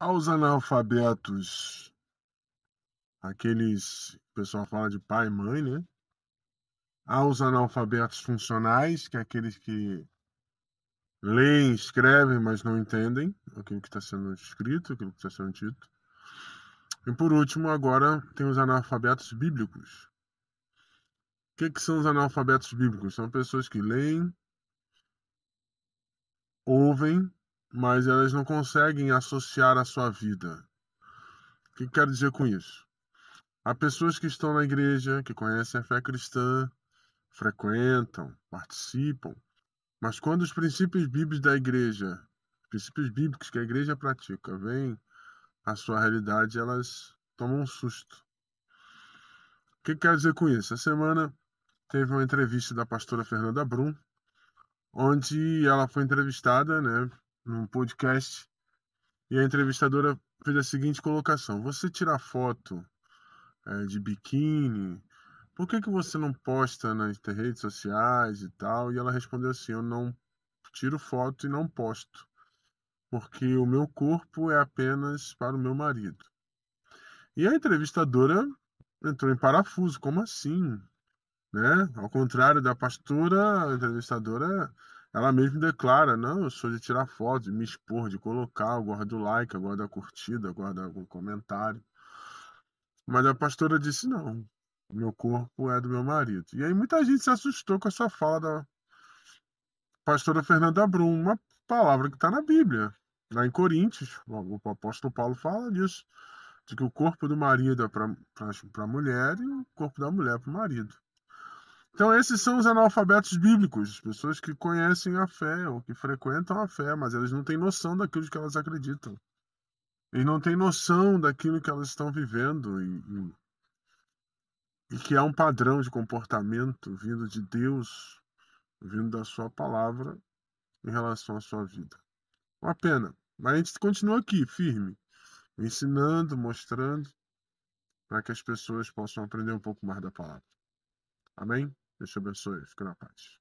aos analfabetos, aqueles, o pessoal fala de pai e mãe, né? Aos analfabetos funcionais, que é aqueles que leem, escrevem, mas não entendem aquilo que está sendo escrito, aquilo que está sendo dito. E por último, agora tem os analfabetos bíblicos. O que, que são os analfabetos bíblicos? São pessoas que leem, ouvem, mas elas não conseguem associar a sua vida. O que quero dizer com isso? Há pessoas que estão na igreja, que conhecem a fé cristã, frequentam, participam, mas quando os princípios bíblicos da igreja, princípios bíblicos que a igreja pratica, vêm à sua realidade, elas tomam um susto. O que quero dizer com isso? A semana teve uma entrevista da pastora Fernanda Brum, onde ela foi entrevistada, né, num podcast, e a entrevistadora fez a seguinte colocação: Você tira foto é, de biquíni, por que, que você não posta nas redes sociais e tal? E ela respondeu assim: Eu não tiro foto e não posto, porque o meu corpo é apenas para o meu marido. E a entrevistadora entrou em parafuso: Como assim? Né? Ao contrário da pastora, a entrevistadora ela mesma declara: Não, eu sou de tirar foto, de me expor, de colocar. Eu guardo o like, eu guardo a curtida, eu guardo algum comentário. Mas a pastora disse: Não, meu corpo é do meu marido. E aí muita gente se assustou com essa fala da pastora Fernanda Brum, uma palavra que está na Bíblia, lá em Coríntios. O apóstolo Paulo fala disso, de que o corpo do marido é para a mulher e o corpo da mulher é para o marido. Então, esses são os analfabetos bíblicos, as pessoas que conhecem a fé ou que frequentam a fé, mas eles não têm noção daquilo que elas acreditam. E não têm noção daquilo que elas estão vivendo e, e, e que há é um padrão de comportamento vindo de Deus, vindo da Sua palavra em relação à sua vida. Uma pena. Mas a gente continua aqui, firme, ensinando, mostrando, para que as pessoas possam aprender um pouco mais da palavra. Amém? Deus te abençoe. Fica na paz.